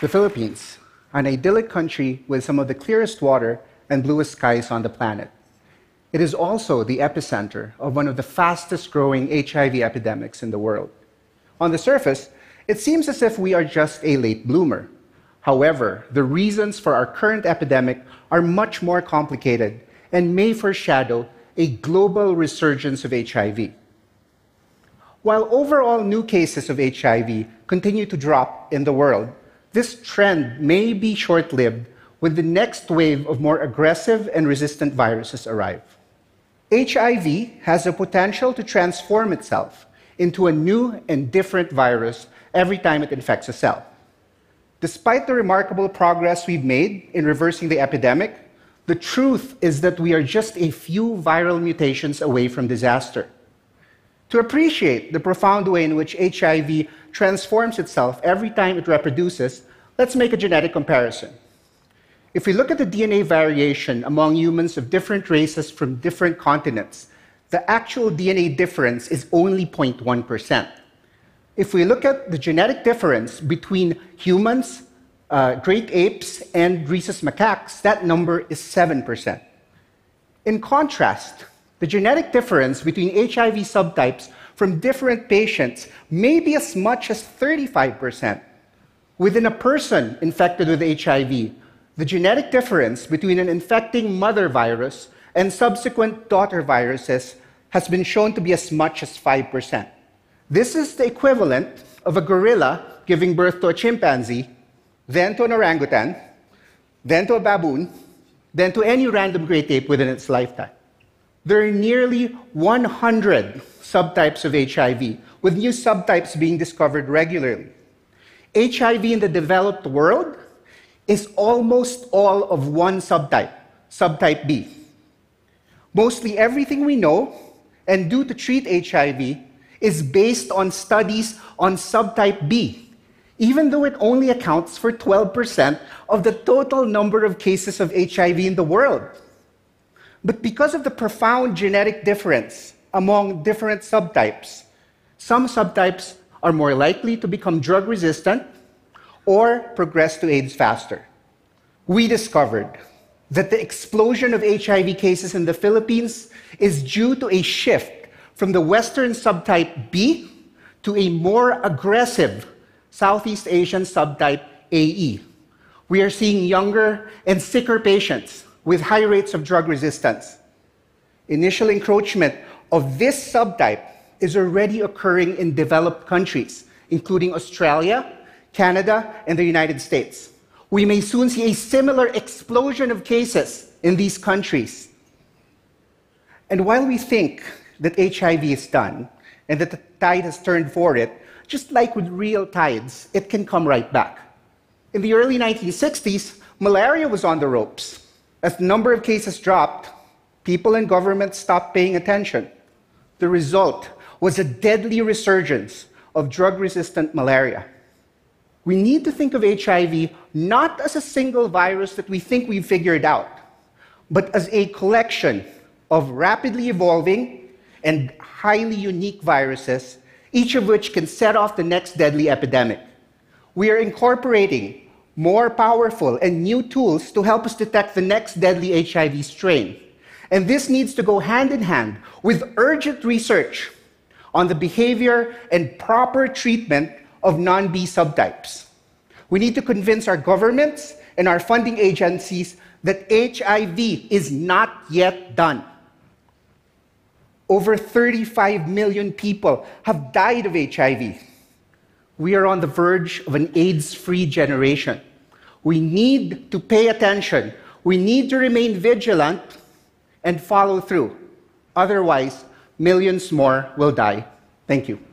The Philippines, an idyllic country with some of the clearest water and bluest skies on the planet. It is also the epicenter of one of the fastest growing HIV epidemics in the world. On the surface, it seems as if we are just a late bloomer. However, the reasons for our current epidemic are much more complicated and may foreshadow a global resurgence of HIV. While overall new cases of HIV continue to drop in the world, this trend may be short lived when the next wave of more aggressive and resistant viruses arrive. HIV has the potential to transform itself into a new and different virus every time it infects a cell. Despite the remarkable progress we've made in reversing the epidemic, the truth is that we are just a few viral mutations away from disaster to appreciate the profound way in which HIV transforms itself every time it reproduces, let's make a genetic comparison. If we look at the DNA variation among humans of different races from different continents, the actual DNA difference is only 0.1%. If we look at the genetic difference between humans, uh, great apes, and rhesus macaques, that number is 7%. In contrast, the genetic difference between HIV subtypes from different patients may be as much as 35%. Within a person infected with HIV, the genetic difference between an infecting mother virus and subsequent daughter viruses has been shown to be as much as 5%. This is the equivalent of a gorilla giving birth to a chimpanzee, then to an orangutan, then to a baboon, then to any random great ape within its lifetime. There are nearly 100 subtypes of HIV, with new subtypes being discovered regularly. HIV in the developed world is almost all of one subtype, subtype B. Mostly everything we know and do to treat HIV is based on studies on subtype B, even though it only accounts for 12% of the total number of cases of HIV in the world. But because of the profound genetic difference among different subtypes, some subtypes are more likely to become drug resistant or progress to AIDS faster. We discovered that the explosion of HIV cases in the Philippines is due to a shift from the Western subtype B to a more aggressive Southeast Asian subtype AE. We are seeing younger and sicker patients with high rates of drug resistance. Initial encroachment of this subtype is already occurring in developed countries, including Australia, Canada, and the United States. We may soon see a similar explosion of cases in these countries. And while we think that HIV is done and that the tide has turned for it, just like with real tides, it can come right back. In the early 1960s, malaria was on the ropes. As the number of cases dropped, people and governments stopped paying attention. The result was a deadly resurgence of drug resistant malaria. We need to think of HIV not as a single virus that we think we've figured out, but as a collection of rapidly evolving and highly unique viruses, each of which can set off the next deadly epidemic. We are incorporating more powerful and new tools to help us detect the next deadly HIV strain. And this needs to go hand in hand with urgent research on the behavior and proper treatment of non B subtypes. We need to convince our governments and our funding agencies that HIV is not yet done. Over 35 million people have died of HIV. We are on the verge of an AIDS free generation. We need to pay attention. We need to remain vigilant and follow through. Otherwise, millions more will die. Thank you.